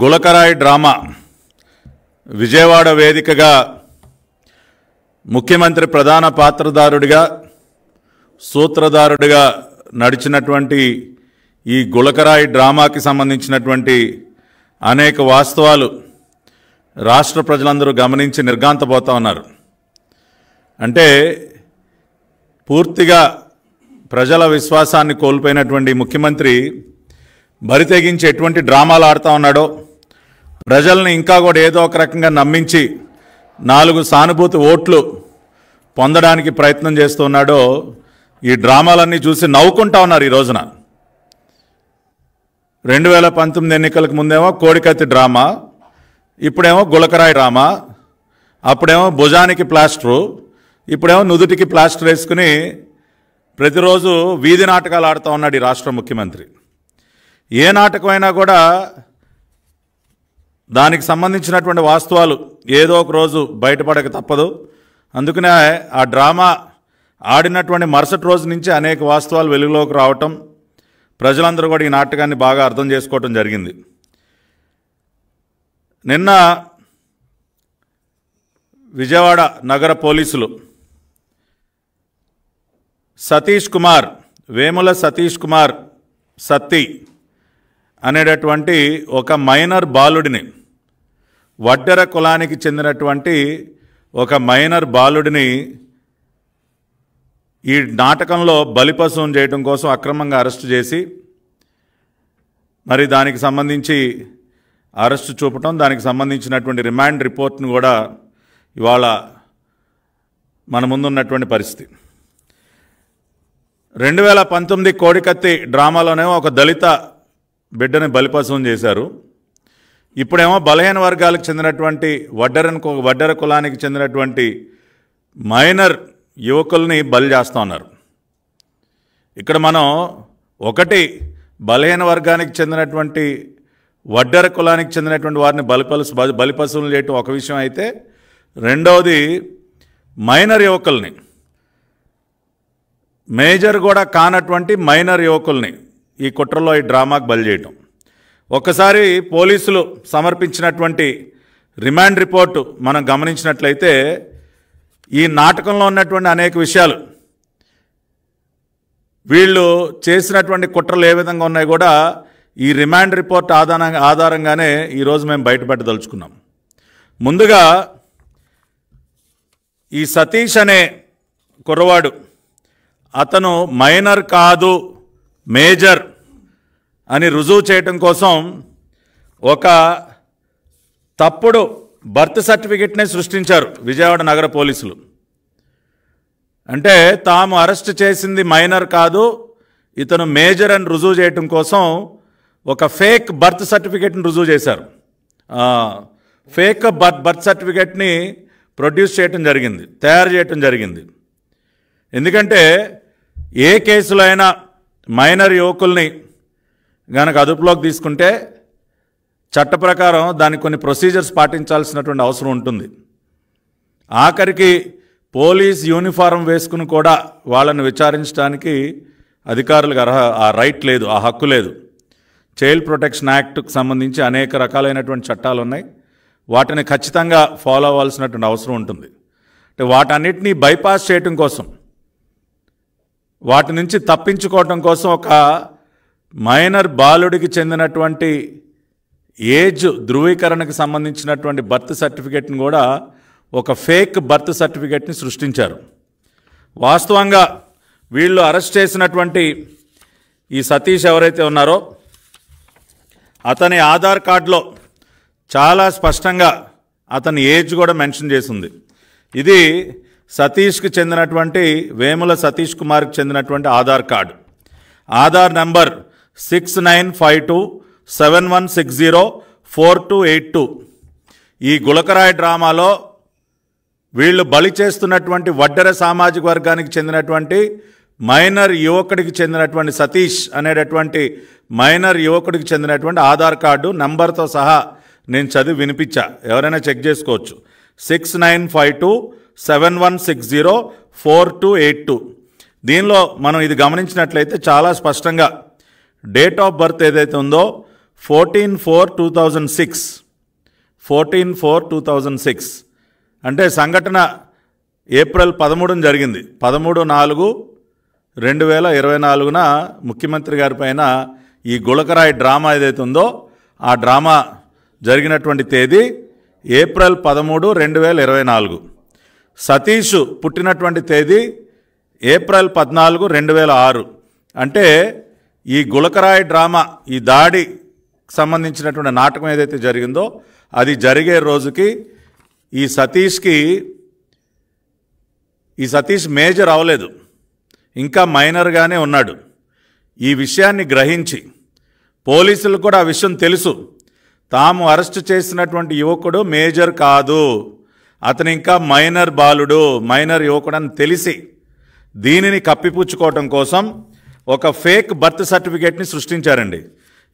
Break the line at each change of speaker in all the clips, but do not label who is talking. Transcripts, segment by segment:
గులకరాయ్ drama Vijayawada వేదికగా ముఖ్యమంత్రి ప్రధాన పాత్రదారుడిగా సూత్రధారుడిగా నడిచినటువంటి ఈ గులకరాయి డ్రామాకి సంబంధించినటువంటి అనేక వాస్తవాలు రాష్ట్ర ప్రజలందరూ గమనించి నిర్గాంతపోతూ ఉన్నారు అంటే పూర్తిగా ప్రజల విశ్వాసాన్ని కోల్పోయినటువంటి ముఖ్యమంత్రి బరి తెగించి ఎటువంటి డ్రామాలు ఆడుతూ ఉన్నాడో ప్రజల్ని ఇంకా కూడా ఏదో ఒక రకంగా నమ్మించి నాలుగు సానుభూతి ఓట్లు పొందడానికి ప్రయత్నం చేస్తున్నాడో ఈ డ్రామాలన్నీ చూసి నవ్వుకుంటా ఉన్నారు ఈ రోజున రెండు వేల పంతొమ్మిది ఎన్నికలకు ముందేమో కోడికత్తి డ్రామా ఇప్పుడేమో గులకరాయి డ్రామా అప్పుడేమో భుజానికి ప్లాస్టరు ఇప్పుడేమో నుదుటికి ప్లాస్టర్ వేసుకుని ప్రతిరోజు వీధి నాటకాలు ఆడుతూ ఉన్నాడు ఈ రాష్ట్ర ముఖ్యమంత్రి ఏ నాటకమైనా కూడా దానికి సంబంధించినటువంటి వాస్తవాలు ఏదో ఒక రోజు బయటపడక తప్పదు అందుకనే ఆ డ్రామా ఆడినటువంటి మరుసటి రోజు నుంచి అనేక వాస్తవాలు వెలుగులోకి రావటం ప్రజలందరూ కూడా ఈ నాటకాన్ని బాగా అర్థం చేసుకోవటం జరిగింది నిన్న విజయవాడ నగర పోలీసులు సతీష్ కుమార్ వేముల సతీష్ కుమార్ సత్తి అనేటటువంటి ఒక మైనర్ బాలుడిని వడ్డెర కులానికి చెందినటువంటి ఒక మైనర్ బాలుడిని ఈ నాటకంలో బలిపశువును చేయడం కోసం అక్రమంగా అరెస్టు చేసి మరి దానికి సంబంధించి అరెస్టు చూపటం దానికి సంబంధించినటువంటి రిమాండ్ రిపోర్ట్ను కూడా ఇవాళ మన ముందున్నటువంటి పరిస్థితి రెండు వేల పంతొమ్మిది కోడికత్తి డ్రామాలోనే ఒక దళిత బిడ్డని బలిపశం చేశారు ఇప్పుడేమో బలహీన వర్గాలకు చెందినటువంటి వడ్డరని వడ్డర కులానికి చెందినటువంటి మైనర్ యువకుల్ని బలి చేస్తూ ఉన్నారు ఇక్కడ మనం ఒకటి బలహీన వర్గానికి చెందినటువంటి వడ్డర కులానికి చెందినటువంటి వారిని బలిపలుసు బలిపశువులు చేయటం ఒక విషయం అయితే రెండవది మైనర్ యువకుల్ని మేజర్ కూడా కానటువంటి మైనర్ యువకుల్ని ఈ కుట్రలో ఈ డ్రామాకు బలి చేయటం ఒక్కసారి పోలీసులు సమర్పించినటువంటి రిమాండ్ రిపోర్టు మనం గమనించినట్లయితే ఈ నాటకంలో ఉన్నటువంటి అనేక విషయాలు వీళ్ళు చేసినటువంటి కుట్రలు ఏ విధంగా ఉన్నాయి కూడా ఈ రిమాండ్ రిపోర్ట్ ఆధారంగా ఆధారంగానే ఈరోజు మేము బయటపెట్టదలుచుకున్నాం ముందుగా ఈ సతీష్ అనే కుర్రవాడు అతను మైనర్ కాదు మేజర్ అని రుజువు చేయటం కోసం ఒక తప్పుడు బర్త్ సర్టిఫికెట్నే సృష్టించారు విజయవాడ నగర పోలీసులు అంటే తాము అరెస్ట్ చేసింది మైనర్ కాదు ఇతను మేజర్ అని రుజువు చేయటం కోసం ఒక ఫేక్ బర్త్ సర్టిఫికెట్ని రుజువు చేశారు ఫేక్ బర్త్ బర్త్ సర్టిఫికెట్ని ప్రొడ్యూస్ చేయటం జరిగింది తయారు చేయటం జరిగింది ఎందుకంటే ఏ కేసులో అయినా మైనర్ యువకుల్ని గనక అదుపులోకి తీసుకుంటే చట్ట ప్రకారం దానికి కొన్ని ప్రొసీజర్స్ పాటించాల్సినటువంటి అవసరం ఉంటుంది ఆఖరికి పోలీస్ యూనిఫారం వేసుకుని కూడా వాళ్ళని విచారించడానికి అధికారులకు అర్హ ఆ రైట్ లేదు ఆ హక్కు లేదు చైల్డ్ ప్రొటెక్షన్ యాక్ట్కు సంబంధించి అనేక రకాలైనటువంటి చట్టాలు ఉన్నాయి వాటిని ఖచ్చితంగా ఫాలో అవ్వాల్సినటువంటి అవసరం ఉంటుంది అంటే వాటన్నిటినీ బైపాస్ చేయటం కోసం వాటి నుంచి తప్పించుకోవటం కోసం ఒక మైనర్ బాలుడికి చెందినటువంటి ఏజ్ ధృవీకరణకు సంబంధించినటువంటి బర్త్ సర్టిఫికేట్ని కూడా ఒక ఫేక్ బర్త్ సర్టిఫికేట్ని సృష్టించారు వాస్తవంగా వీళ్ళు అరెస్ట్ చేసినటువంటి ఈ సతీష్ ఎవరైతే ఉన్నారో అతని ఆధార్ కార్డులో చాలా స్పష్టంగా అతని ఏజ్ కూడా మెన్షన్ చేసింది ఇది సతీష్కి చెందినటువంటి వేముల సతీష్ కుమార్కి చెందినటువంటి Aadhaar card Aadhaar number six nine five two seven one six zero four two eight two ఈ గులకరాయ డ్రామాలో వీళ్ళు బలి చేస్తున్నటువంటి వడ్డర సామాజిక వర్గానికి చెందినటువంటి మైనర్ యువకుడికి చెందినటువంటి సతీష్ అనేటటువంటి మైనర్ యువకుడికి చెందినటువంటి ఆధార్ కార్డు నంబర్తో సహా నేను చదివి వినిపించా ఎవరైనా చెక్ చేసుకోవచ్చు six nine five two seven one six zero four two eight two దీనిలో మనం ఇది గమనించినట్లయితే చాలా స్పష్టంగా డేట్ ఆఫ్ బర్త్ ఏదైతే ఉందో fourteen four two thousand six fourteen four two thousand six అంటే సంఘటన ఏప్రిల్ పదమూడున జరిగింది పదమూడు నాలుగు రెండు వేల ఇరవై నాలుగున ముఖ్యమంత్రి గారి పైన ఈ గుళకరాయి డ్రామా ఏదైతే ఉందో ఆ డ్రామా జరిగినటువంటి తేదీ ఏప్రిల్ పదమూడు రెండు వేల ఇరవై నాలుగు సతీష్ పుట్టినటువంటి తేదీ ఏప్రిల్ పద్నాలుగు రెండు వేల ఆరు అంటే ఈ గులకరాయి డ్రామా ఈ దాడి సంబంధించినటువంటి నాటకం ఏదైతే జరిగిందో అది జరిగే రోజుకి ఈ సతీష్కి ఈ సతీష్ మేజర్ అవ్వలేదు ఇంకా మైనర్గానే ఉన్నాడు ఈ విషయాన్ని గ్రహించి పోలీసులు కూడా ఆ విషయం తెలుసు తాము అరెస్ట్ చేసినటువంటి యువకుడు మేజర్ కాదు అతను ఇంకా మైనర్ బాలుడు మైనర్ యువకుడు అని తెలిసి దీనిని కప్పిపుచ్చుకోవటం కోసం ఒక ఫేక్ బర్త్ సర్టిఫికేట్ని సృష్టించారండి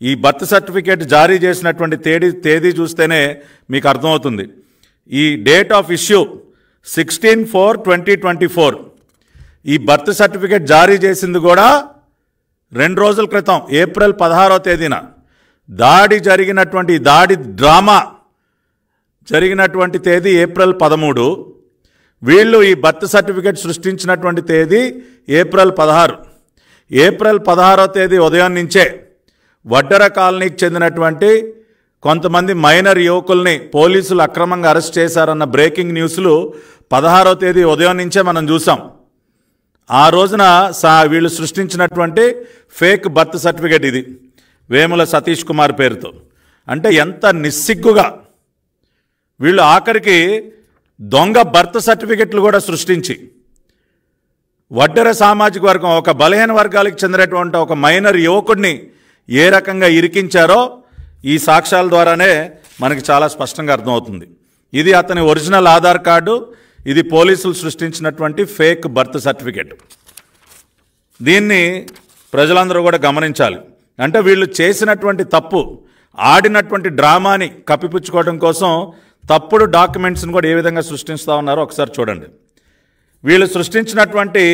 ఈ బర్త్ సర్టిఫికేట్ జారీ చేసినటువంటి తేదీ తేదీ చూస్తేనే మీకు అర్థమవుతుంది ఈ date of issue sixteen four twenty twenty four ఈ బర్త్ సర్టిఫికేట్ జారీ చేసింది కూడా రెండు రోజుల క్రితం ఏప్రిల్ పదహారో తేదీన దాడి జరిగినటువంటి దాడి డ్రామా జరిగినటువంటి తేదీ ఏప్రిల్ పదమూడు వీళ్ళు ఈ బర్త్ సర్టిఫికేట్ సృష్టించినటువంటి తేదీ ఏప్రిల్ పదహారు ఏప్రిల్ పదహారో తేదీ ఉదయం నుంచే వడ్డర కాలనీకి చెందినటువంటి కొంతమంది మైనర్ యువకుల్ని పోలీసులు అక్రమంగా అరెస్ట్ చేశారన్న బ్రేకింగ్ న్యూస్లు పదహారో తేదీ ఉదయం నుంచే మనం చూసాం ఆ రోజున సా వీళ్ళు సృష్టించినటువంటి ఫేక్ బర్త్ సర్టిఫికేట్ ఇది వేముల సతీష్ కుమార్ పేరుతో అంటే ఎంత నిస్సిగ్గుగా వీళ్ళు ఆఖరికి దొంగ బర్త్ సర్టిఫికెట్లు కూడా సృష్టించి వడ్డర సామాజిక వర్గం ఒక బలహీన వర్గాలకు చెందినటువంటి ఒక మైనర్ యువకుడిని ఏ రకంగా ఇరికించారో ఈ సాక్ష్యాల ద్వారానే మనకి చాలా స్పష్టంగా అర్థమవుతుంది ఇది అతని ఒరిజినల్ ఆధార్ కార్డు ఇది పోలీసులు సృష్టించినటువంటి ఫేక్ బర్త్ సర్టిఫికెట్ దీన్ని ప్రజలందరూ కూడా గమనించాలి అంటే వీళ్ళు చేసినటువంటి తప్పు ఆడినటువంటి డ్రామాని కప్పిపుచ్చుకోవడం కోసం తప్పుడు డాక్యుమెంట్స్ని కూడా ఏ విధంగా సృష్టిస్తూ ఉన్నారో ఒకసారి చూడండి వీళ్ళు సృష్టించినటువంటి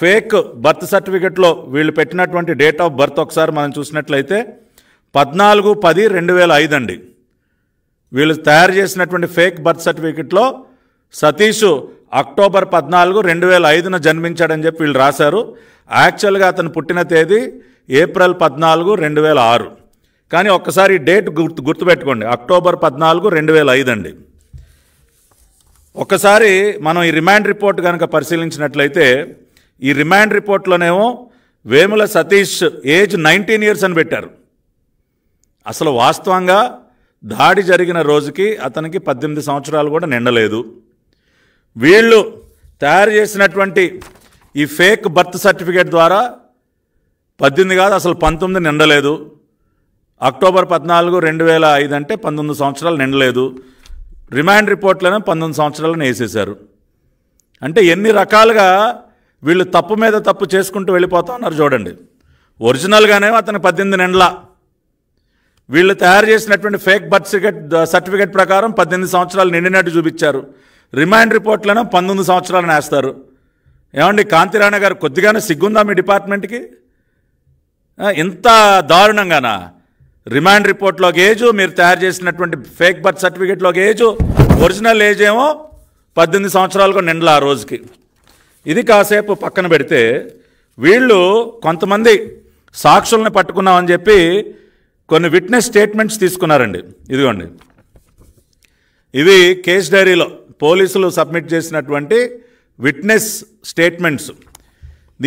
ఫేక్ బర్త్ సర్టిఫికెట్లో వీళ్ళు పెట్టినటువంటి డేట్ ఆఫ్ బర్త్ ఒకసారి మనం చూసినట్లయితే పద్నాలుగు పది రెండు వేల ఐదు అండి వీళ్ళు తయారు చేసినటువంటి ఫేక్ బర్త్ సర్టిఫికెట్లో సతీష్ అక్టోబర్ పద్నాలుగు రెండు వేల ఐదున జన్మించాడని చెప్పి వీళ్ళు రాశారు యాక్చువల్గా అతను పుట్టిన తేదీ ఏప్రిల్ పద్నాలుగు రెండు వేల ఆరు కానీ ఒక్కసారి డేట్ గుర్తు గుర్తుపెట్టుకోండి అక్టోబర్ పద్నాలుగు రెండు వేల ఐదు అండి ఒకసారి మనం ఈ రిమాండ్ రిపోర్ట్ కనుక పరిశీలించినట్లయితే ఈ రిమాండ్ రిపోర్ట్లోనేమో Vemula Satish age nineteen years అని పెట్టారు అసలు వాస్తవంగా దాడి జరిగిన రోజుకి అతనికి పద్దెనిమిది సంవత్సరాలు కూడా నిండలేదు వీళ్ళు తయారు చేసినటువంటి ఈ ఫేక్ బర్త్ సర్టిఫికేట్ ద్వారా పద్దెనిమిది కాదు అసలు పంతొమ్మిది నిండలేదు అక్టోబర్ పద్నాలుగు రెండు వేల ఐదు అంటే పంతొమ్మిది సంవత్సరాలు నిండలేదు రిమాండ్ రిపోర్ట్లను పంతొమ్మిది సంవత్సరాలను వేసేశారు అంటే ఎన్ని రకాలుగా వీళ్ళు తప్పు మీద తప్పు చేసుకుంటూ వెళ్ళిపోతా ఉన్నారు చూడండి ఒరిజినల్గానే అతను పద్దెనిమిది నెండ్ల వీళ్ళు తయారు చేసినటువంటి ఫేక్ బర్త్ సర్టిఫికెట్ సర్టిఫికెట్ ప్రకారం పద్దెనిమిది సంవత్సరాలు నిండినట్టు చూపించారు రిమాండ్ రిపోర్ట్లను పంతొమ్మిది సంవత్సరాలను వేస్తారు ఏమండి కాంతిరాణ గారు కొద్దిగానే సిగ్గుందా మీ డిపార్ట్మెంట్కి ఇంత దారుణంగానా రిమాండ్ రిపోర్ట్లో గేజు ఏజు మీరు తయారు చేసినటువంటి ఫేక్ బర్త్ సర్టిఫికేట్లో ఒక ఏజు ఒరిజినల్ ఏజ్ ఏమో పద్దెనిమిది సంవత్సరాలకు నిండల ఆ రోజుకి ఇది కాసేపు పక్కన పెడితే వీళ్ళు కొంతమంది సాక్షుల్ని పట్టుకున్నామని చెప్పి కొన్ని విట్నెస్ స్టేట్మెంట్స్ తీసుకున్నారండి ఇదిగోండి ఇవి కేస్ డైరీలో పోలీసులు సబ్మిట్ చేసినటువంటి విట్నెస్ స్టేట్మెంట్స్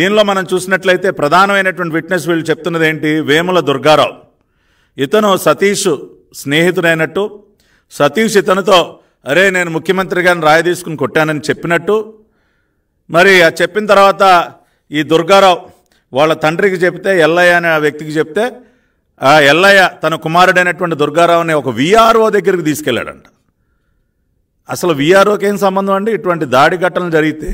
దీనిలో మనం చూసినట్లయితే ప్రధానమైనటువంటి విట్నెస్ వీళ్ళు చెప్తున్నది ఏంటి వేముల దుర్గారావు ఇతను సతీష్ స్నేహితుడైనట్టు సతీష్ ఇతనితో అరే నేను ముఖ్యమంత్రి గారిని రాయ తీసుకుని కొట్టానని చెప్పినట్టు మరి ఆ చెప్పిన తర్వాత ఈ దుర్గారావు వాళ్ళ తండ్రికి చెప్తే ఎల్లయ్య అనే వ్యక్తికి చెప్తే ఆ ఎల్లయ్య తన కుమారుడైనటువంటి దుర్గారావుని ఒక విఆర్ఓ దగ్గరికి తీసుకెళ్ళాడంట అసలు విఆర్ఓకి ఏం సంబంధం అండి ఇటువంటి దాడి ఘటనలు జరిగితే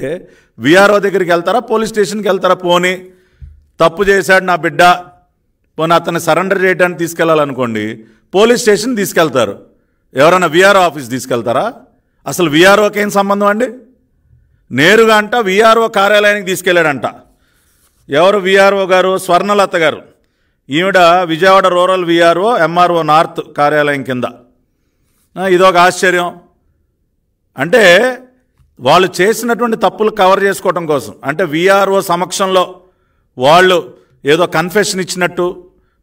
విఆర్ఓ దగ్గరికి వెళ్తారా పోలీస్ స్టేషన్కి వెళ్తారా పోనీ తప్పు చేశాడు నా బిడ్డ పోనీ అతన్ని సరెండర్ చేయడానికి తీసుకెళ్లాలనుకోండి పోలీస్ స్టేషన్ తీసుకెళ్తారు ఎవరైనా విఆర్ఓ ఆఫీస్ తీసుకెళ్తారా అసలు విఆర్ఓకి ఏం సంబంధం అండి నేరుగా అంట విఆర్ఓ కార్యాలయానికి తీసుకెళ్లాడంట ఎవరు విఆర్ఓ గారు స్వర్ణలత గారు ఈవిడ Vijayawada rural VRO MRO north కార్యాలయం కింద ఇదొక ఆశ్చర్యం అంటే వాళ్ళు చేసినటువంటి తప్పులు కవర్ చేసుకోవటం కోసం అంటే విఆర్ఓ సమక్షంలో వాళ్ళు ఏదో కన్ఫెషన్ ఇచ్చినట్టు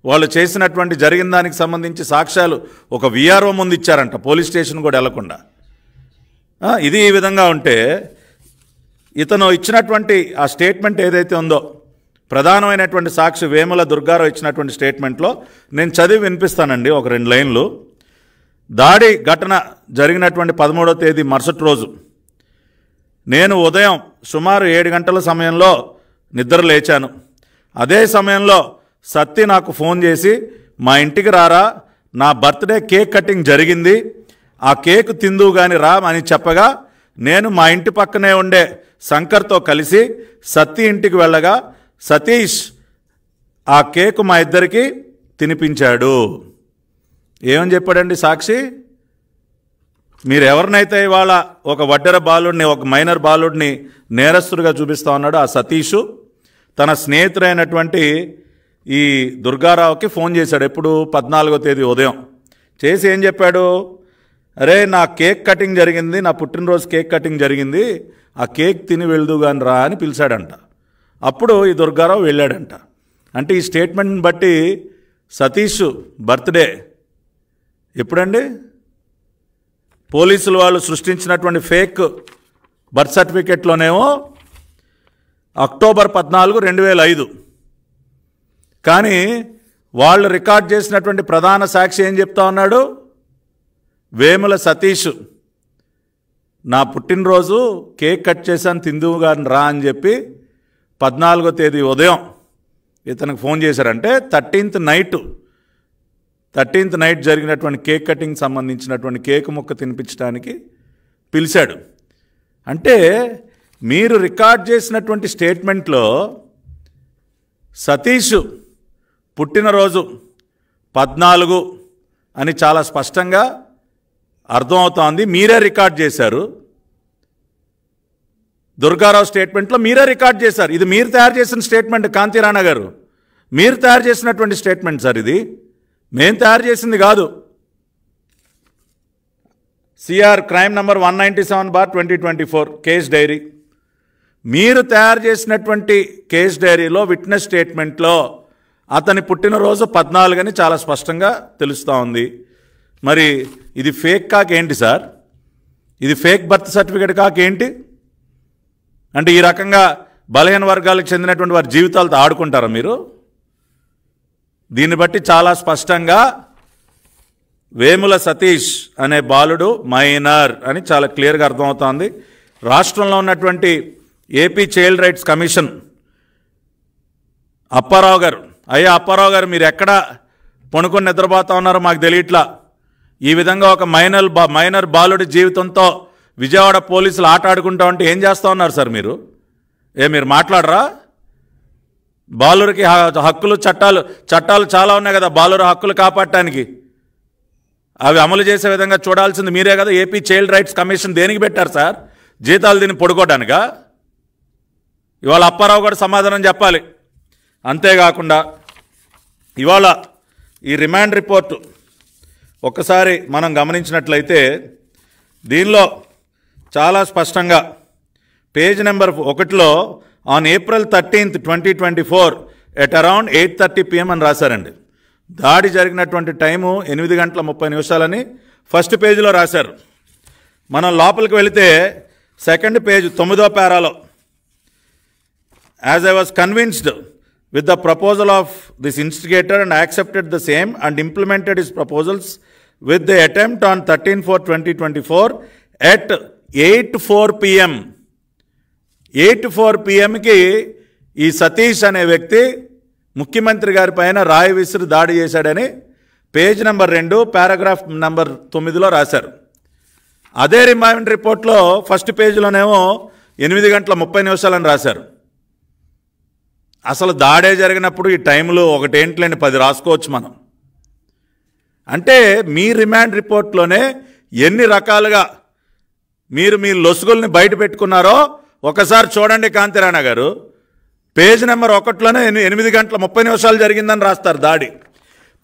వాళ్ళు చేసినటువంటి జరిగిన దానికి సంబంధించి సాక్ష్యాలు ఒక విఆర్ఓ ముందు ఇచ్చారంట పోలీస్ స్టేషన్ కూడా వెళ్లకుండా ఇది ఈ విధంగా ఉంటే ఇతను ఇచ్చినటువంటి ఆ స్టేట్మెంట్ ఏదైతే ఉందో ప్రధానమైనటువంటి సాక్షి వేముల దుర్గారావు ఇచ్చినటువంటి స్టేట్మెంట్లో నేను చదివి వినిపిస్తానండి ఒక రెండు లైన్లు దాడి ఘటన జరిగినటువంటి పదమూడో తేదీ మరుసటి రోజు నేను ఉదయం సుమారు ఏడు గంటల సమయంలో నిద్ర లేచాను అదే సమయంలో సత్తి నాకు ఫోన్ చేసి మా ఇంటికి రారా నా బర్త్డే కేక్ కటింగ్ జరిగింది ఆ కేక్ తిందువు కానీ రా అని చెప్పగా నేను మా ఇంటి పక్కనే ఉండే శంకర్తో కలిసి సత్తి ఇంటికి వెళ్ళగా సతీష్ ఆ కేక్ మా ఇద్దరికి తినిపించాడు ఏమని చెప్పాడండి సాక్షి మీరు ఎవరినైతే ఇవాళ ఒక వడ్డెర బాలుడిని ఒక మైనర్ బాలుడిని నేరస్తుడిగా చూపిస్తా ఉన్నాడో ఆ సతీషు తన స్నేహితుడైనటువంటి ఈ దుర్గారావుకి ఫోన్ చేశాడు ఎప్పుడు పద్నాలుగో తేదీ ఉదయం చేసి ఏం చెప్పాడు అరే నా కేక్ కటింగ్ జరిగింది నా పుట్టినరోజు కేక్ కటింగ్ జరిగింది ఆ కేక్ తిని కాని రా అని పిలిచాడంట అప్పుడు ఈ దుర్గారావు వెళ్ళాడంట అంటే ఈ స్టేట్మెంట్ని బట్టి సతీష్ బర్త్డే ఎప్పుడండి పోలీసులు వాళ్ళు సృష్టించినటువంటి ఫేక్ బర్త్ సర్టిఫికెట్లోనేమో అక్టోబర్ పద్నాలుగు రెండు వేల ఐదు కానీ వాళ్ళు రికార్డ్ చేసినటువంటి ప్రధాన సాక్షి ఏం చెప్తా ఉన్నాడు వేముల సతీష్ నా పుట్టినరోజు కేక్ కట్ చేశాను తిందువు గారిని రా అని చెప్పి పద్నాలుగో తేదీ ఉదయం ఇతనికి ఫోన్ చేశారంటే థర్టీన్త్ నైట్ థర్టీన్త్ నైట్ జరిగినటువంటి కేక్ కటింగ్ సంబంధించినటువంటి కేక్ ముక్క తినిపించడానికి పిలిచాడు అంటే మీరు రికార్డ్ చేసినటువంటి స్టేట్మెంట్లో సతీష్ పుట్టినరోజు పద్నాలుగు అని చాలా స్పష్టంగా అర్థమవుతోంది మీరే రికార్డ్ చేశారు దుర్గారావు స్టేట్మెంట్లో మీరే రికార్డ్ చేశారు ఇది మీరు తయారు చేసిన స్టేట్మెంట్ కాంతిరాణ గారు మీరు తయారు చేసినటువంటి స్టేట్మెంట్ సార్ ఇది మేము తయారు చేసింది కాదు CR crime number one ninety seven bar twenty twenty four case diary మీరు తయారు చేసినటువంటి కేస్ డైరీలో విట్నెస్ స్టేట్మెంట్లో అతని పుట్టినరోజు పద్నాలుగని చాలా స్పష్టంగా తెలుస్తూ ఉంది మరి ఇది ఫేక్ కాకేంటి సార్ ఇది ఫేక్ బర్త్ సర్టిఫికేట్ కాకేంటి అంటే ఈ రకంగా బలహీన వర్గాలకు చెందినటువంటి వారి జీవితాలతో ఆడుకుంటారా మీరు దీన్ని బట్టి చాలా స్పష్టంగా వేముల సతీష్ అనే బాలుడు మైనర్ అని చాలా క్లియర్గా అర్థమవుతోంది రాష్ట్రంలో ఉన్నటువంటి AP child rights commission Apparao garu అయ్యా అప్పారావు గారు మీరు ఎక్కడ పనుకొని నిద్రపోతా ఉన్నారో మాకు తెలియట్లా ఈ విధంగా ఒక మైనర్ బా మైనర్ బాలుడి జీవితంతో విజయవాడ పోలీసులు ఆట ఆడుకుంటా ఉంటే ఏం చేస్తూ ఉన్నారు సార్ మీరు ఏ మీరు మాట్లాడరా బాలురికి హక్కులు చట్టాలు చట్టాలు చాలా ఉన్నాయి కదా బాలురు హక్కులు కాపాడటానికి అవి అమలు చేసే విధంగా చూడాల్సింది మీరే కదా ఏపీ చైల్డ్ రైట్స్ కమిషన్ దేనికి పెట్టారు సార్ జీతాలు దీన్ని పొడుకోవడానికా ఇవాళ అప్పారావు కూడా సమాధానం చెప్పాలి అంతేకాకుండా ఇవాళ ఈ రిమాండ్ రిపోర్టు ఒక్కసారి మనం గమనించినట్లయితే దీనిలో చాలా స్పష్టంగా పేజ్ నెంబర్ ఒకటిలో on April thirteenth twenty twenty four at around eight thirty PM అని రాశారండి దాడి జరిగినటువంటి టైము ఎనిమిది గంటల ముప్పై నిమిషాలని ఫస్ట్ పేజీలో రాశారు మనం లోపలికి వెళితే సెకండ్ పేజ్ తొమ్మిదో పేరాలో as I was convinced With the proposal of this instigator and accepted the same and implemented his proposals with the attempt on 13 4 2024 at 8 4 pm 8 4 పిఎంకి ఈ సతీష్ అనే వ్యక్తి ముఖ్యమంత్రి గారి పైన రాయి విసురు దాడి చేశాడని పేజ్ నెంబర్ రెండు పారాగ్రాఫ్ నెంబర్ తొమ్మిదిలో రాశారు అదే రిమైండ్ రిపోర్ట్లో ఫస్ట్ పేజీలోనేమో ఎనిమిది గంటల ముప్పై నిమిషాలని రాశారు అసలు దాడే జరిగినప్పుడు ఈ టైంలో ఒకటేంట్లేని పది రాసుకోవచ్చు మనం అంటే మీ రిమాండ్ రిపోర్ట్లోనే ఎన్ని రకాలుగా మీరు మీ లొసుగుల్ని బయట పెట్టుకున్నారో ఒకసారి చూడండి కాంతిరాణ గారు పేజ్ నెంబర్ ఒకటిలోనే ఎనిమిది గంటల ముప్పై నిమిషాలు జరిగిందని రాస్తారు దాడి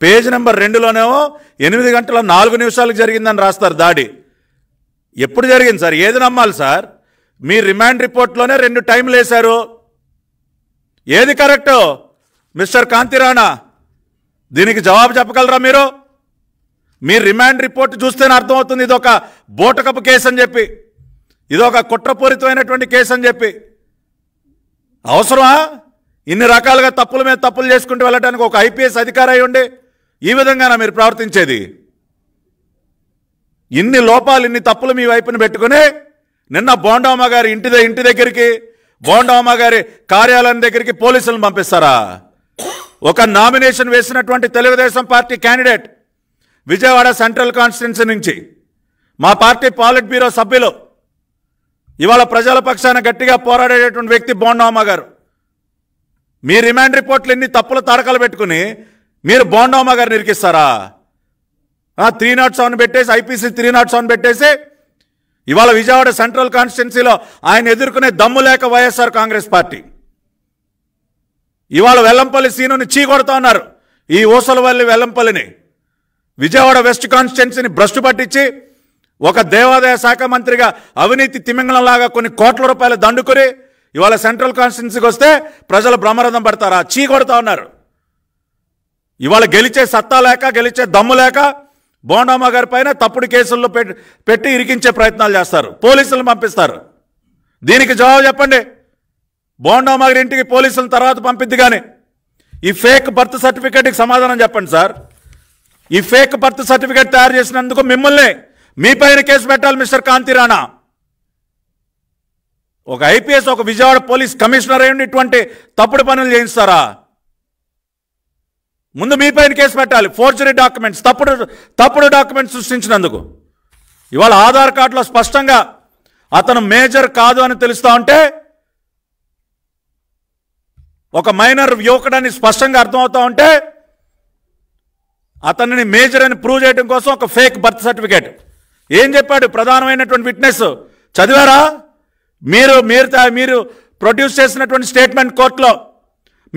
పేజ్ నెంబర్ రెండులోనేమో ఎనిమిది గంటల నాలుగు నిమిషాలకు జరిగిందని రాస్తారు దాడి ఎప్పుడు జరిగింది సార్ ఏది నమ్మాలి సార్ మీ రిమాండ్ రిపోర్ట్లోనే రెండు టైంలు వేశారు ఏది కరెక్ట్ మిస్టర్ కాంతిరాణా దీనికి జవాబు చెప్పగలరా మీరు మీ రిమాండ్ రిపోర్ట్ చూస్తేనే అర్థమవుతుంది ఇదొక బోటకపు కేసు అని చెప్పి ఇదొక కుట్రపూరితమైనటువంటి కేసు అని చెప్పి అవసరమా ఇన్ని రకాలుగా తప్పుల మీద తప్పులు చేసుకుంటూ వెళ్ళడానికి ఒక ఐపీఎస్ అధికారి ఉండి ఈ విధంగానా మీరు ప్రవర్తించేది ఇన్ని లోపాలు ఇన్ని తప్పులు మీ వైపున పెట్టుకుని నిన్న బోండామ్మ గారి ఇంటి ఇంటి దగ్గరికి బోండమ్మ గారి కార్యాలయం దగ్గరికి పోలీసులను పంపిస్తారా ఒక నామినేషన్ వేసినటువంటి Telugu Desam party candidate Vijayawada central constituency నుంచి మా పార్టీ పాలిట్ బ్యూరో సభ్యులు ఇవాళ ప్రజల పక్షాన గట్టిగా పోరాడేటటువంటి వ్యక్తి బోండమ్మ గారు మీ రిమాండ్ రిపోర్ట్లు ఎన్ని తప్పులు తడకలు పెట్టుకుని మీరు బోండమ్మ గారు నిరికిస్తారా త్రీ నాట్ సెవెన్ పెట్టేసి ఐపీసీ త్రీ నాట్ సెవెన్ పెట్టేసి ఇవాళ విజయవాడ సెంట్రల్ కాన్స్టిట్యున్సీలో ఆయన ఎదుర్కొనే దమ్ము లేక వైఎస్ఆర్ కాంగ్రెస్ పార్టీ ఇవాళ వెల్లంపల్లి సీనుని చీకొడతా ఉన్నారు ఈ ఊసలవల్లి వెల్లంపల్లిని విజయవాడ వెస్ట్ కాన్స్టిట్యున్సీని భ్రష్టు పట్టించి ఒక దేవాదాయ శాఖ మంత్రిగా అవినీతి తిమింగళంలాగా కొన్ని కోట్ల రూపాయలు దండుకొని ఇవాళ సెంట్రల్ కాన్స్టిట్యున్సీకి వస్తే ప్రజలు బ్రహ్మరథం పడతారా చీకొడతా ఉన్నారు ఇవాళ గెలిచే సత్తా లేక గెలిచే దమ్ము లేక బోండమ్మ గారి పైన తప్పుడు కేసుల్లో పెట్టి ఇరికించే ప్రయత్నాలు చేస్తారు పోలీసులను పంపిస్తారు దీనికి జవాబు చెప్పండి బోండమ్మ గారి ఇంటికి పోలీసులను తర్వాత పంపిద్ది కానీ ఈ ఫేక్ బర్త్ సర్టిఫికేట్కి సమాధానం చెప్పండి సార్ ఈ ఫేక్ బర్త్ సర్టిఫికేట్ తయారు చేసినందుకు మిమ్మల్ని మీ పైన కేసు పెట్టాలి మిస్టర్ కాంతి రాణా ఒక ఐపీఎస్ ఒక విజయవాడ పోలీస్ కమిషనర్ ఇటువంటి తప్పుడు పనులు చేయిస్తారా ముందు మీపైన కేసు పెట్టాలి ఫోర్జరీ డాక్యుమెంట్స్ తప్పుడు తప్పుడు డాక్యుమెంట్స్ సృష్టించినందుకు ఇవాళ ఆధార్ కార్డులో స్పష్టంగా అతను మేజర్ కాదు అని తెలుస్తా ఉంటే ఒక మైనర్ యువకుడని స్పష్టంగా అర్థమవుతా ఉంటే అతనిని మేజర్ అని ప్రూవ్ చేయడం కోసం ఒక ఫేక్ బర్త్ సర్టిఫికేట్ ఏం చెప్పాడు ప్రధానమైనటువంటి విట్నెస్ చదివారా మీరు మీరు మీరు ప్రొడ్యూస్ చేసినటువంటి స్టేట్మెంట్ కోర్టులో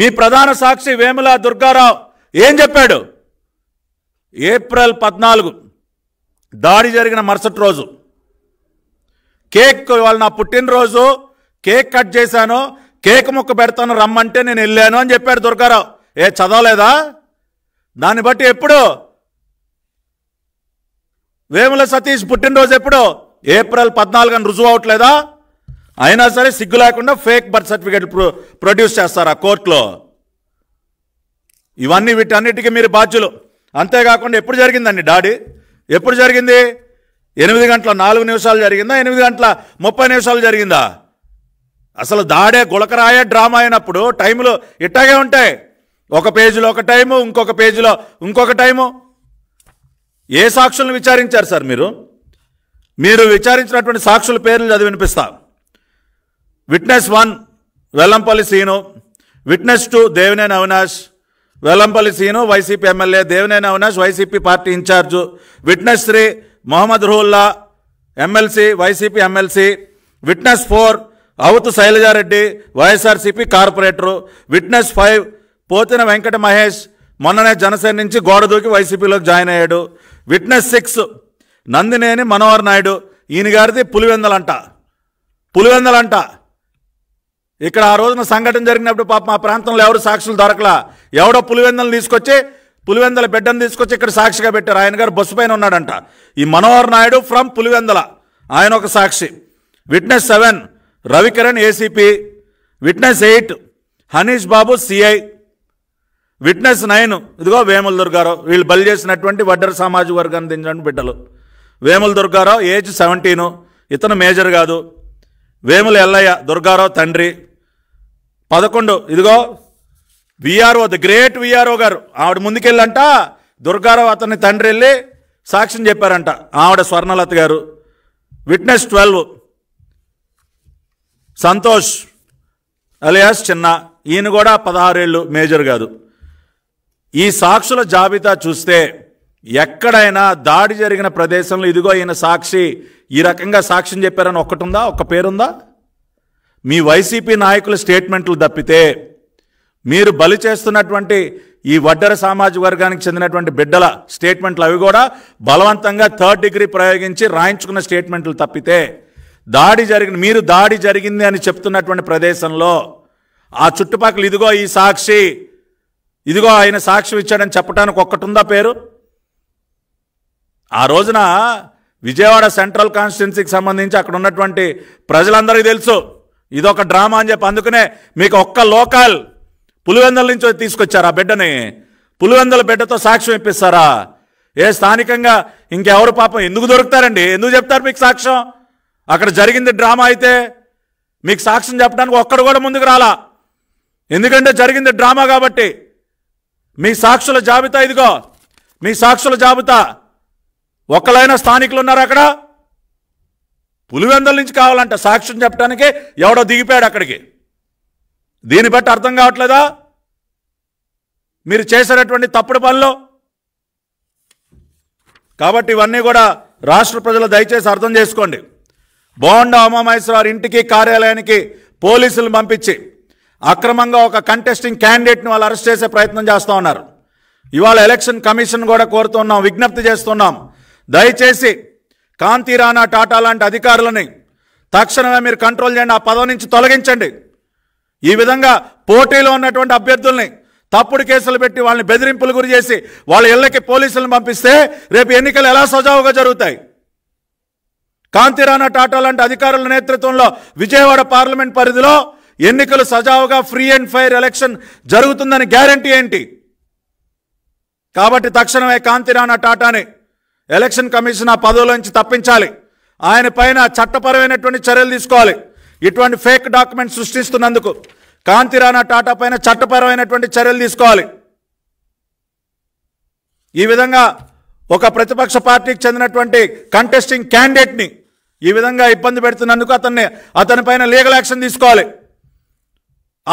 మీ ప్రధాన సాక్షి వేముల దుర్గారావు ఏం చెప్పాడు ఏప్రిల్ పద్నాలుగు దాడి జరిగిన మరుసటి రోజు కేక్ వాళ్ళ నా పుట్టినరోజు కేక్ కట్ చేశాను కేక్ ముక్క పెడతాను రమ్మంటే నేను వెళ్ళాను అని చెప్పాడు దుర్గారావు ఏ చదవలేదా దాన్ని బట్టి ఎప్పుడు వేముల సతీష్ పుట్టినరోజు ఎప్పుడు ఏప్రిల్ పద్నాలుగు అని రుజువు అవట్లేదా అయినా సరే సిగ్గు లేకుండా ఫేక్ బర్త్ సర్టిఫికేట్ ప్రొడ్యూస్ చేస్తారు ఆ కోర్టులో ఇవన్నీ వీటన్నిటికీ మీరు బాధ్యులు అంతేకాకుండా ఎప్పుడు జరిగిందండి డాడీ ఎప్పుడు జరిగింది ఎనిమిది గంటల నాలుగు నిమిషాలు జరిగిందా ఎనిమిది గంటల ముప్పై నిమిషాలు జరిగిందా అసలు దాడే గులకరాయ డ్రామా అయినప్పుడు టైములు ఇట్టాగే ఉంటాయి ఒక పేజీలో ఒక టైము ఇంకొక పేజీలో ఇంకొక టైము ఏ సాక్షులను విచారించారు సార్ మీరు మీరు విచారించినటువంటి సాక్షుల పేర్లు చదివి వినిపిస్తా witness one Vellampalli Seenu witness two Devineni Avinash Vellampalli Seenu YCP MLA Devineni Avinash YCP party incharge witness Shri Mohammad Ruhulla MLC YCP MLC witness four అవుతు Sailaja Reddy YSRCP corporator witness five Pothina Venkata Mahesh మొన్ననే జనసేన నుంచి గోడ దూకి వైసీపీలోకి జాయిన్ అయ్యాడు విట్నెస్ సిక్స్ నందినేని మనోహర్ నాయుడు ఈయన గారిది పులివెందలంట పులివెందలంట ఇక్కడ ఆ రోజున సంఘటన జరిగినప్పుడు పాప మా ప్రాంతంలో ఎవరు సాక్షులు దొరకలా ఎవడో పులివెందలు తీసుకొచ్చి పులివెందల బిడ్డను తీసుకొచ్చి ఇక్కడ సాక్షిగా పెట్టారు ఆయన గారు బస్సు పైన ఉన్నాడంట ఈ మనోహర్ నాయుడు ఫ్రమ్ పులివెందల ఆయన ఒక సాక్షి witness seven Ravikiran ACP witness eight Hanish Babu CI witness nine ఇదిగో వేముల దుర్గారావు వీళ్ళు బలి చేసినటువంటి వడ్డర సామాజిక వర్గాన్ని దించడానికి బిడ్డలు వేముల దుర్గారావు ఏజ్ సెవెంటీను ఇతను మేజర్ కాదు వేముల ఎల్లయ్య దుర్గారావు తండ్రి పదకొండు ఇదిగో విఆర్ఓ ద గ్రేట్ విఆర్ఓ గారు ఆవిడ ముందుకెళ్ళంట దుర్గారావు అతని తండ్రి వెళ్ళి సాక్ష్యం చెప్పారంట ఆవిడ స్వర్ణలత గారు విట్నెస్ ట్వెల్వ్ సంతోష్ అలియాస్ చిన్న ఈయన కూడా పదహారేళ్ళు మేజర్ కాదు ఈ సాక్షుల జాబితా చూస్తే ఎక్కడైనా దాడి జరిగిన ప్రదేశంలో ఇదిగో ఈయన సాక్షి ఈ రకంగా సాక్ష్యం చెప్పారని ఉందా ఒక్క పేరుందా మీ వైసీపీ నాయకుల స్టేట్మెంట్లు తప్పితే మీరు బలి చేస్తున్నటువంటి ఈ వడ్డర సామాజిక వర్గానికి చెందినటువంటి బిడ్డల స్టేట్మెంట్లు అవి కూడా బలవంతంగా థర్డ్ డిగ్రీ ప్రయోగించి రాయించుకున్న స్టేట్మెంట్లు తప్పితే దాడి జరిగిన మీరు దాడి జరిగింది అని చెప్తున్నటువంటి ప్రదేశంలో ఆ చుట్టుపక్కల ఇదిగో ఈ సాక్షి ఇదిగో ఆయన సాక్షి ఇచ్చాడని చెప్పడానికి ఉందా పేరు ఆ రోజున విజయవాడ సెంట్రల్ కాన్స్టిట్యున్సీకి సంబంధించి అక్కడ ఉన్నటువంటి ప్రజలందరికీ తెలుసు ఇదొక డ్రామా అని చెప్పి అందుకనే మీకు ఒక్క లోకల్ పులివెందల నుంచి తీసుకొచ్చారు ఆ బిడ్డని పులివెందల బిడ్డతో సాక్ష్యం ఇప్పిస్తారా ఏ స్థానికంగా ఇంకెవరు పాపం ఎందుకు దొరుకుతారండి ఎందుకు చెప్తారు మీకు సాక్ష్యం అక్కడ జరిగింది డ్రామా అయితే మీకు సాక్ష్యం చెప్పడానికి ఒక్కడు కూడా ముందుకు రాలా ఎందుకంటే జరిగింది డ్రామా కాబట్టి మీ సాక్షుల జాబితా ఇదిగో మీ సాక్షుల జాబితా ఒక్కలైనా స్థానికులు ఉన్నారు అక్కడ పులివెందల నుంచి కావాలంట సాక్ష్యం చెప్పడానికి ఎవడో దిగిపోయాడు అక్కడికి దీన్ని బట్టి అర్థం కావట్లేదా మీరు చేసినటువంటి తప్పుడు పనులు కాబట్టి ఇవన్నీ కూడా రాష్ట్ర ప్రజలు దయచేసి అర్థం చేసుకోండి బోండా వారి ఇంటికి కార్యాలయానికి పోలీసులు పంపించి అక్రమంగా ఒక కంటెస్టింగ్ క్యాండిడేట్ని వాళ్ళు అరెస్ట్ చేసే ప్రయత్నం చేస్తూ ఉన్నారు ఇవాళ ఎలక్షన్ కమిషన్ కూడా కోరుతున్నాం విజ్ఞప్తి చేస్తున్నాం దయచేసి కాంతిరాణా టాటా లాంటి అధికారులని తక్షణమే మీరు కంట్రోల్ చేయండి ఆ పదవి నుంచి తొలగించండి ఈ విధంగా పోటీలో ఉన్నటువంటి అభ్యర్థుల్ని తప్పుడు కేసులు పెట్టి వాళ్ళని బెదిరింపులు గురి చేసి వాళ్ళ ఇళ్ళకి పోలీసులను పంపిస్తే రేపు ఎన్నికలు ఎలా సజావుగా జరుగుతాయి కాంతిరాణా టాటా లాంటి అధికారుల నేతృత్వంలో విజయవాడ పార్లమెంట్ పరిధిలో ఎన్నికలు సజావుగా ఫ్రీ అండ్ ఫైర్ ఎలక్షన్ జరుగుతుందని గ్యారంటీ ఏంటి కాబట్టి తక్షణమే కాంతిరాణా టాటాని ఎలక్షన్ కమిషన్ ఆ నుంచి తప్పించాలి ఆయన పైన చట్టపరమైనటువంటి చర్యలు తీసుకోవాలి ఇటువంటి ఫేక్ డాక్యుమెంట్ సృష్టిస్తున్నందుకు కాంతిరాణా టాటా పైన చట్టపరమైనటువంటి చర్యలు తీసుకోవాలి ఈ విధంగా ఒక ప్రతిపక్ష పార్టీకి చెందినటువంటి కంటెస్టింగ్ క్యాండిడేట్ని ఈ విధంగా ఇబ్బంది పెడుతున్నందుకు అతన్ని అతనిపైన లీగల్ యాక్షన్ తీసుకోవాలి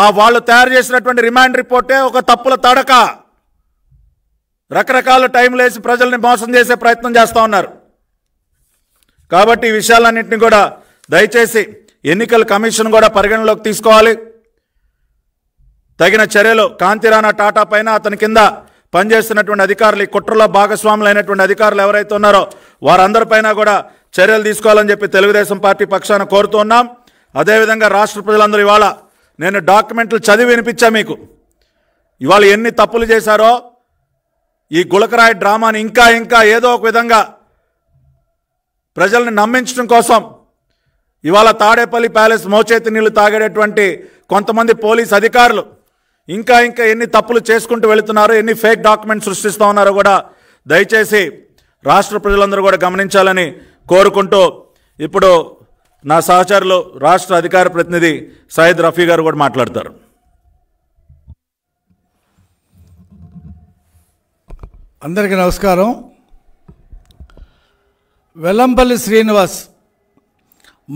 ఆ వాళ్ళు తయారు చేసినటువంటి రిమాండ్ రిపోర్టే ఒక తప్పుల తడక రకరకాల టైంలు వేసి ప్రజల్ని మోసం చేసే ప్రయత్నం చేస్తూ ఉన్నారు కాబట్టి ఈ విషయాలన్నింటినీ కూడా దయచేసి ఎన్నికల కమిషన్ కూడా పరిగణలోకి తీసుకోవాలి తగిన చర్యలు కాంతిరాణా టాటా పైన అతని కింద పనిచేస్తున్నటువంటి అధికారులు ఈ కుట్రలో భాగస్వాములైనటువంటి అధికారులు ఎవరైతే ఉన్నారో వారందరిపైన కూడా చర్యలు తీసుకోవాలని చెప్పి తెలుగుదేశం పార్టీ పక్షాన కోరుతున్నాం అదేవిధంగా రాష్ట్ర ప్రజలందరూ ఇవాళ నేను డాక్యుమెంట్లు చదివి వినిపించా మీకు ఇవాళ ఎన్ని తప్పులు చేశారో ఈ గులకరాయ డ్రామాని ఇంకా ఇంకా ఏదో ఒక విధంగా ప్రజల్ని నమ్మించడం కోసం ఇవాళ తాడేపల్లి ప్యాలెస్ మోచేతి నీళ్లు తాగేటటువంటి కొంతమంది పోలీస్ అధికారులు ఇంకా ఇంకా ఎన్ని తప్పులు చేసుకుంటూ వెళుతున్నారో ఎన్ని ఫేక్ డాక్యుమెంట్స్ సృష్టిస్తూ ఉన్నారో కూడా దయచేసి రాష్ట్ర ప్రజలందరూ కూడా గమనించాలని కోరుకుంటూ ఇప్పుడు నా సహచరులు రాష్ట్ర అధికార ప్రతినిధి సయ్యద్ రఫీ గారు కూడా మాట్లాడతారు అందరికీ
నమస్కారం వెల్లంపల్లి శ్రీనివాస్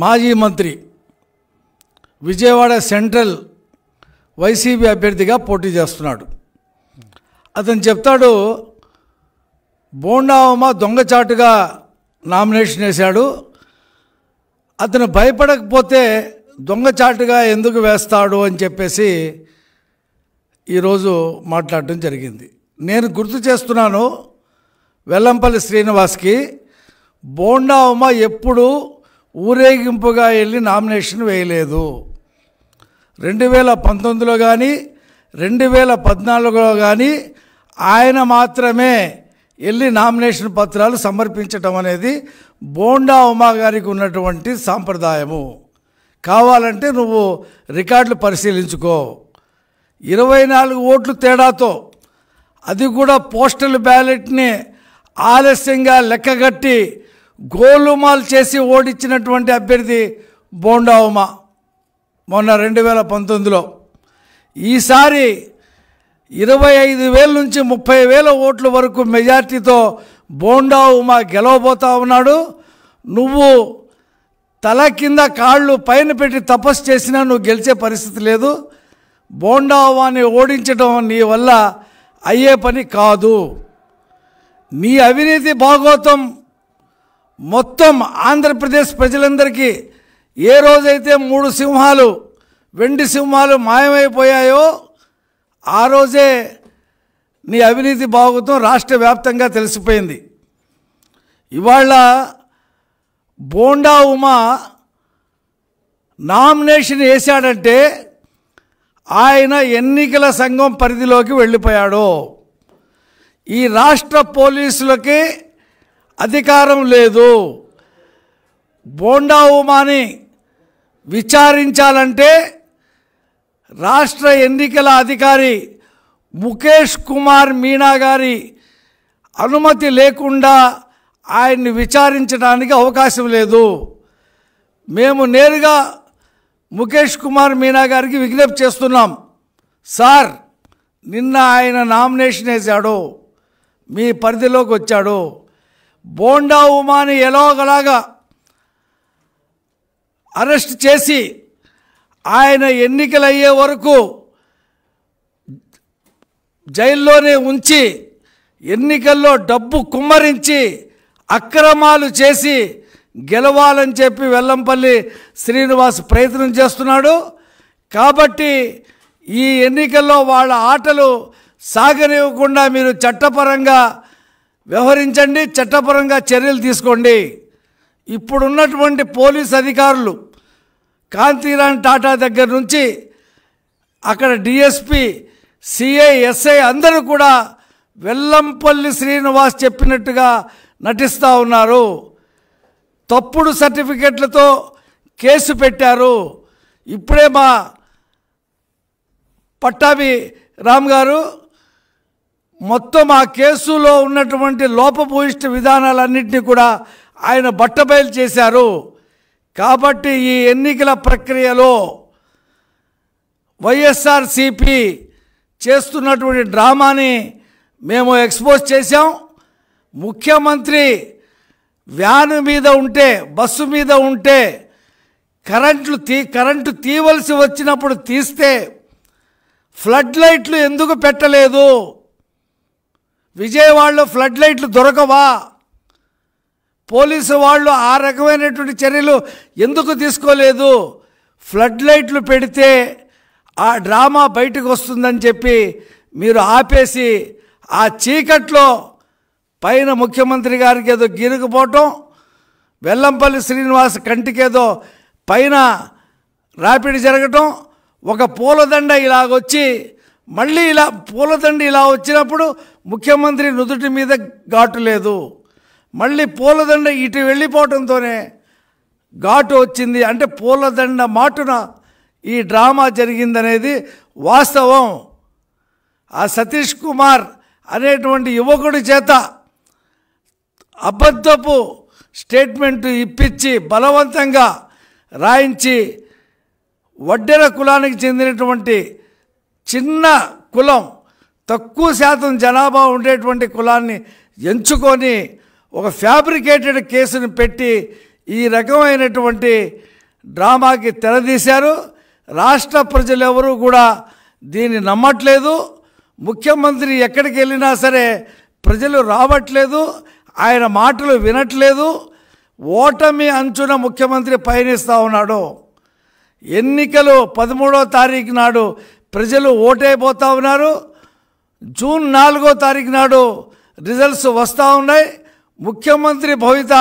మాజీ మంత్రి విజయవాడ సెంట్రల్ వైసీపీ అభ్యర్థిగా పోటీ చేస్తున్నాడు అతను చెప్తాడు బోండావమ్మ దొంగచాటుగా నామినేషన్ వేశాడు అతను భయపడకపోతే దొంగచాటుగా ఎందుకు వేస్తాడు అని చెప్పేసి ఈరోజు మాట్లాడటం జరిగింది నేను గుర్తు చేస్తున్నాను వెల్లంపల్లి శ్రీనివాస్కి బోండా ఉమ ఎప్పుడూ ఊరేగింపుగా వెళ్ళి నామినేషన్ వేయలేదు రెండు వేల పంతొమ్మిదిలో కానీ రెండు వేల పద్నాలుగులో కానీ ఆయన మాత్రమే వెళ్ళి నామినేషన్ పత్రాలు సమర్పించటం అనేది బోండా ఉమా గారికి ఉన్నటువంటి సాంప్రదాయము కావాలంటే నువ్వు రికార్డులు పరిశీలించుకో ఇరవై నాలుగు ఓట్లు తేడాతో అది కూడా పోస్టల్ బ్యాలెట్ని ఆలస్యంగా లెక్కగట్టి గోలుమాల్ చేసి ఓడించినటువంటి అభ్యర్థి బోండావుమ మొన్న రెండు వేల పంతొమ్మిదిలో ఈసారి ఇరవై ఐదు వేల నుంచి ముప్పై వేల ఓట్ల వరకు మెజార్టీతో బోండా ఉమా గెలవబోతా ఉన్నాడు నువ్వు తల కింద కాళ్ళు పైన పెట్టి తపస్సు చేసినా నువ్వు గెలిచే పరిస్థితి లేదు బోండా ఉమాని ఓడించడం నీ వల్ల అయ్యే పని కాదు మీ అవినీతి భాగోతం మొత్తం ఆంధ్రప్రదేశ్ ప్రజలందరికీ ఏ రోజైతే మూడు సింహాలు వెండి సింహాలు మాయమైపోయాయో ఆ రోజే నీ అవినీతి భాగోతం రాష్ట్ర వ్యాప్తంగా తెలిసిపోయింది ఇవాళ బోండా ఉమా నామినేషన్ వేశాడంటే ఆయన ఎన్నికల సంఘం పరిధిలోకి వెళ్ళిపోయాడు ఈ రాష్ట్ర పోలీసులకి అధికారం లేదు బోండా ఉమాని విచారించాలంటే రాష్ట్ర ఎన్నికల అధికారి ముఖేష్ కుమార్ మీనా గారి అనుమతి లేకుండా ఆయన్ని విచారించడానికి అవకాశం లేదు మేము నేరుగా ముఖేష్ కుమార్ మీనా గారికి విజ్ఞప్తి చేస్తున్నాం సార్ నిన్న ఆయన నామినేషన్ వేశాడు మీ పరిధిలోకి వచ్చాడు బోండా ఉమాని ఎలాగలాగా అరెస్ట్ చేసి ఆయన ఎన్నికలయ్యే వరకు జైల్లోనే ఉంచి ఎన్నికల్లో డబ్బు కుమ్మరించి అక్రమాలు చేసి గెలవాలని చెప్పి వెల్లంపల్లి శ్రీనివాస్ ప్రయత్నం చేస్తున్నాడు కాబట్టి ఈ ఎన్నికల్లో వాళ్ళ ఆటలు సాగనివ్వకుండా మీరు చట్టపరంగా వ్యవహరించండి చట్టపరంగా చర్యలు తీసుకోండి ఇప్పుడున్నటువంటి పోలీస్ అధికారులు కాంతిరాణి టాటా దగ్గర నుంచి అక్కడ డిఎస్పి సిఐ ఎస్ఐ అందరూ కూడా వెల్లంపల్లి శ్రీనివాస్ చెప్పినట్టుగా నటిస్తూ ఉన్నారు తప్పుడు సర్టిఫికెట్లతో కేసు పెట్టారు ఇప్పుడే మా పట్టాభి రామ్ గారు మొత్తం ఆ కేసులో ఉన్నటువంటి లోపభూయిష్ట విధానాలన్నింటినీ కూడా ఆయన బట్టబయలు చేశారు కాబట్టి ఈ ఎన్నికల ప్రక్రియలో వైఎస్ఆర్సిపి చేస్తున్నటువంటి డ్రామాని మేము ఎక్స్పోజ్ చేశాం ముఖ్యమంత్రి వ్యాను మీద ఉంటే బస్సు మీద ఉంటే కరెంట్లు తీ కరెంటు తీవలసి వచ్చినప్పుడు తీస్తే ఫ్లడ్ లైట్లు ఎందుకు పెట్టలేదు విజయవాడలో ఫ్లడ్ లైట్లు దొరకవా పోలీసు వాళ్ళు ఆ రకమైనటువంటి చర్యలు ఎందుకు తీసుకోలేదు ఫ్లడ్ లైట్లు పెడితే ఆ డ్రామా బయటకు వస్తుందని చెప్పి మీరు ఆపేసి ఆ చీకట్లో పైన ముఖ్యమంత్రి గారికి ఏదో గీరుకుపోవటం వెల్లంపల్లి శ్రీనివాస్ కంటికేదో పైన రాపిడి జరగటం ఒక పూలదండ ఇలాగొచ్చి మళ్ళీ ఇలా పూలదండ ఇలా వచ్చినప్పుడు ముఖ్యమంత్రి నుదుటి మీద ఘాటు లేదు మళ్ళీ పూలదండ ఇటు వెళ్ళిపోవటంతోనే ఘాటు వచ్చింది అంటే పూలదండ మాటున ఈ డ్రామా జరిగిందనేది వాస్తవం ఆ సతీష్ కుమార్ అనేటువంటి యువకుడి చేత అబద్ధపు స్టేట్మెంట్ ఇప్పించి బలవంతంగా రాయించి వడ్డెల కులానికి చెందినటువంటి చిన్న కులం తక్కువ శాతం జనాభా ఉండేటువంటి కులాన్ని ఎంచుకొని ఒక ఫ్యాబ్రికేటెడ్ కేసును పెట్టి ఈ రకమైనటువంటి డ్రామాకి తెరదీశారు రాష్ట్ర ప్రజలెవరూ కూడా దీన్ని నమ్మట్లేదు ముఖ్యమంత్రి ఎక్కడికి వెళ్ళినా సరే ప్రజలు రావట్లేదు ఆయన మాటలు వినట్లేదు ఓటమి అంచున ముఖ్యమంత్రి పయనిస్తూ ఉన్నాడు ఎన్నికలు పదమూడో తారీఖు నాడు ప్రజలు ఓటైపోతూ ఉన్నారు జూన్ నాలుగో తారీఖు నాడు రిజల్ట్స్ వస్తూ ఉన్నాయి ముఖ్యమంత్రి భవిత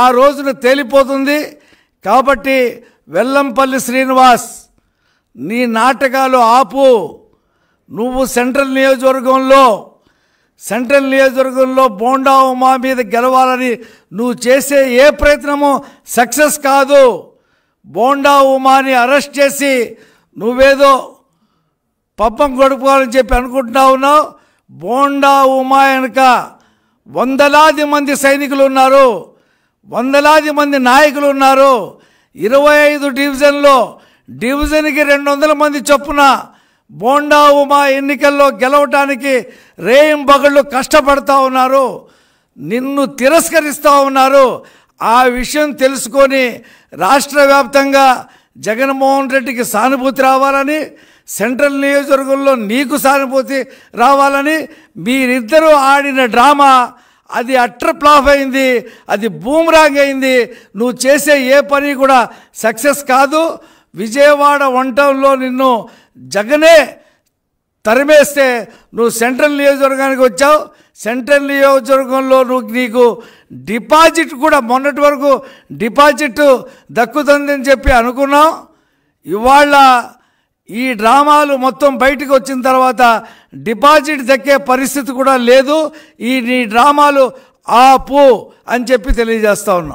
ఆ రోజున తేలిపోతుంది కాబట్టి వెల్లంపల్లి శ్రీనివాస్ నీ నాటకాలు ఆపు నువ్వు సెంట్రల్ నియోజకవర్గంలో సెంట్రల్ నియోజకవర్గంలో బోండా ఉమా మీద గెలవాలని నువ్వు చేసే ఏ ప్రయత్నమో సక్సెస్ కాదు బోండా ఉమాని అరెస్ట్ చేసి నువ్వేదో పప్పం గడుపుకోవాలని చెప్పి అనుకుంటున్నా ఉన్నావు బోండా ఉమా వెనుక వందలాది మంది సైనికులు ఉన్నారు వందలాది మంది నాయకులు ఉన్నారు ఇరవై ఐదు డివిజన్లో డివిజన్కి రెండు వందల మంది చొప్పున బోండా ఉమా ఎన్నికల్లో గెలవటానికి రేయింబగళ్ళు కష్టపడతా ఉన్నారు నిన్ను తిరస్కరిస్తూ ఉన్నారు ఆ విషయం తెలుసుకొని రాష్ట్ర వ్యాప్తంగా జగన్మోహన్ రెడ్డికి సానుభూతి రావాలని సెంట్రల్ నియోజకవర్గంలో నీకు సానుభూతి రావాలని మీరిద్దరూ ఆడిన డ్రామా అది అట్టర్ ప్లాఫ్ అయింది అది బూమ్రాంగ్ అయింది నువ్వు చేసే ఏ పని కూడా సక్సెస్ కాదు విజయవాడ వంటంలో నిన్ను జగనే తరిమేస్తే నువ్వు సెంట్రల్ నియోజకవర్గానికి వచ్చావు సెంట్రల్ నియోజకవర్గంలో నువ్వు నీకు డిపాజిట్ కూడా మొన్నటి వరకు డిపాజిట్ దక్కుతుందని చెప్పి అనుకున్నాం ఇవాళ ఈ డ్రామాలు మొత్తం బయటకు వచ్చిన తర్వాత డిపాజిట్ దక్కే పరిస్థితి కూడా లేదు ఈ నీ డ్రామాలు ఆపు అని చెప్పి తెలియజేస్తా ఉన్నాం